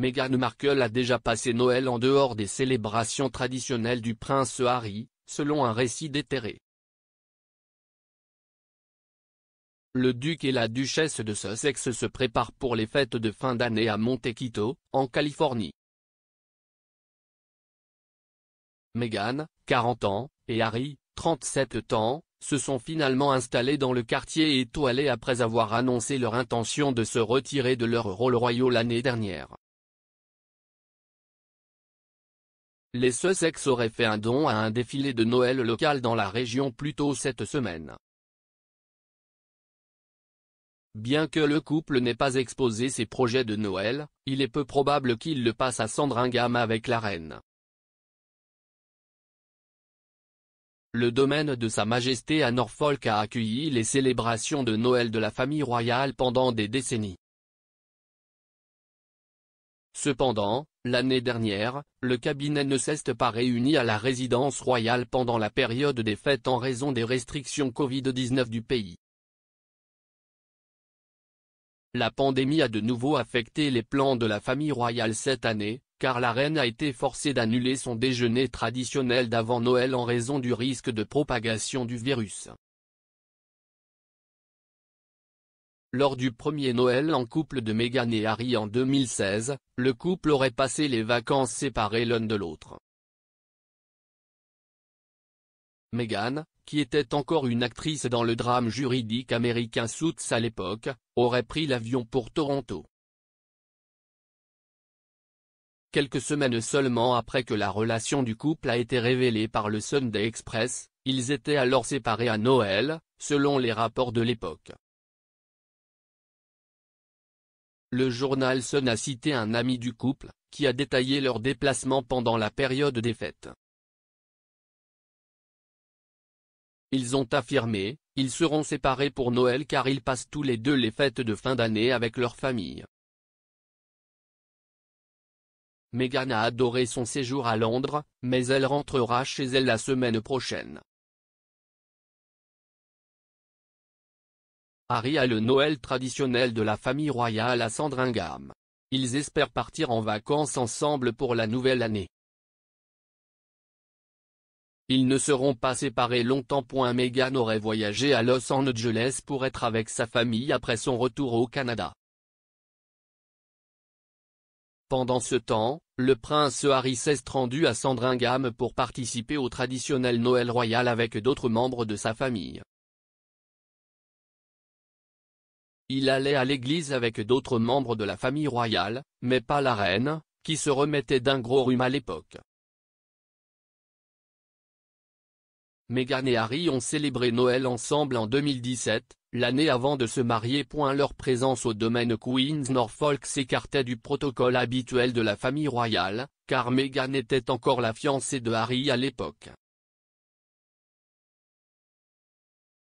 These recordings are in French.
Meghan Markle a déjà passé Noël en dehors des célébrations traditionnelles du prince Harry, selon un récit déterré. Le duc et la duchesse de Sussex se préparent pour les fêtes de fin d'année à Montequito, en Californie. Meghan, 40 ans, et Harry, 37 ans, se sont finalement installés dans le quartier étoilé après avoir annoncé leur intention de se retirer de leur rôle royal l'année dernière. Les Sussex auraient fait un don à un défilé de Noël local dans la région plus tôt cette semaine. Bien que le couple n'ait pas exposé ses projets de Noël, il est peu probable qu'il le passe à Sandringham avec la reine. Le domaine de Sa Majesté à Norfolk a accueilli les célébrations de Noël de la famille royale pendant des décennies. Cependant, l'année dernière, le cabinet ne s'est pas réuni à la résidence royale pendant la période des fêtes en raison des restrictions Covid-19 du pays. La pandémie a de nouveau affecté les plans de la famille royale cette année, car la reine a été forcée d'annuler son déjeuner traditionnel d'avant Noël en raison du risque de propagation du virus. Lors du premier Noël en couple de Meghan et Harry en 2016, le couple aurait passé les vacances séparées l'un de l'autre. Meghan, qui était encore une actrice dans le drame juridique américain Suits à l'époque, aurait pris l'avion pour Toronto. Quelques semaines seulement après que la relation du couple a été révélée par le Sunday Express, ils étaient alors séparés à Noël, selon les rapports de l'époque. Le journal Sun a cité un ami du couple, qui a détaillé leur déplacement pendant la période des fêtes. Ils ont affirmé, ils seront séparés pour Noël car ils passent tous les deux les fêtes de fin d'année avec leur famille. Meghan a adoré son séjour à Londres, mais elle rentrera chez elle la semaine prochaine. Harry a le Noël traditionnel de la famille royale à Sandringham. Ils espèrent partir en vacances ensemble pour la nouvelle année. Ils ne seront pas séparés longtemps. Meghan aurait voyagé à Los Angeles pour être avec sa famille après son retour au Canada. Pendant ce temps, le prince Harry s'est rendu à Sandringham pour participer au traditionnel Noël royal avec d'autres membres de sa famille. Il allait à l'église avec d'autres membres de la famille royale, mais pas la reine, qui se remettait d'un gros rhume à l'époque. Meghan et Harry ont célébré Noël ensemble en 2017, l'année avant de se marier. Leur présence au domaine Queen's Norfolk s'écartait du protocole habituel de la famille royale, car Meghan était encore la fiancée de Harry à l'époque.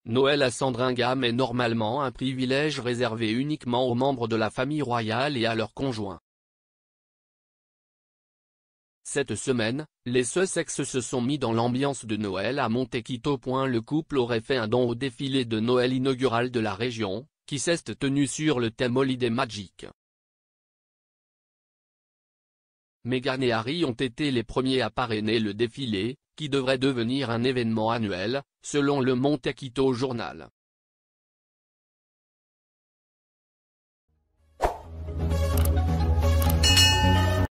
Noël à Sandringham est normalement un privilège réservé uniquement aux membres de la famille royale et à leurs conjoints. Cette semaine, les Sussex se sont mis dans l'ambiance de Noël à Montequito. Le couple aurait fait un don au défilé de Noël inaugural de la région, qui s'est tenu sur le thème Holiday Magic. Meghan et Harry ont été les premiers à parrainer le défilé, qui devrait devenir un événement annuel, selon le Montequito Journal.